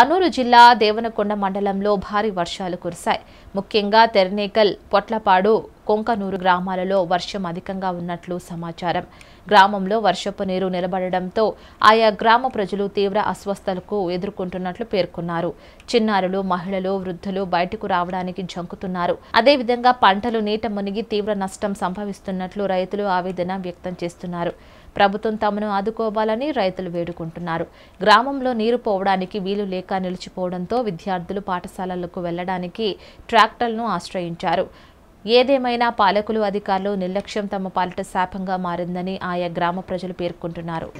అనూరు జిల్లా దేవనకొండ మండలంలో భారీ వర్షాలు కురిశాయి ముఖ్యంగా తెరనేకల్ పొట్లపాడు కొంకనూరు గ్రామాలలో వర్షం అధికంగా ఉన్నట్లు సమాచారం గ్రామంలో వర్షపు నీరు నిలబడడంతో ఆయా గ్రామ ప్రజలు తీవ్ర అస్వస్థలకు ఎదుర్కొంటున్నట్లు పేర్కొన్నారు చిన్నారులు మహిళలు వృద్ధులు బయటకు రావడానికి జంకుతున్నారు అదేవిధంగా పంటలు నీట మునిగి తీవ్ర నష్టం సంభవిస్తున్నట్లు రైతులు ఆవేదన వ్యక్తం చేస్తున్నారు ప్రభుత్వం తమను ఆదుకోవాలని రైతులు వేడుకుంటున్నారు గ్రామంలో నీరు పోవడానికి వీలు లేక నిలిచిపోవడంతో విద్యార్థులు పాఠశాలలకు వెళ్లడానికి ట్రాక్టర్లను ఆశ్రయించారు ఏదేమైనా పాలకులు అధికారులు నిర్లక్ష్యం తమ పాలిట శాపంగా మారిందని ఆయా గ్రామ ప్రజలు పేర్కొంటున్నారు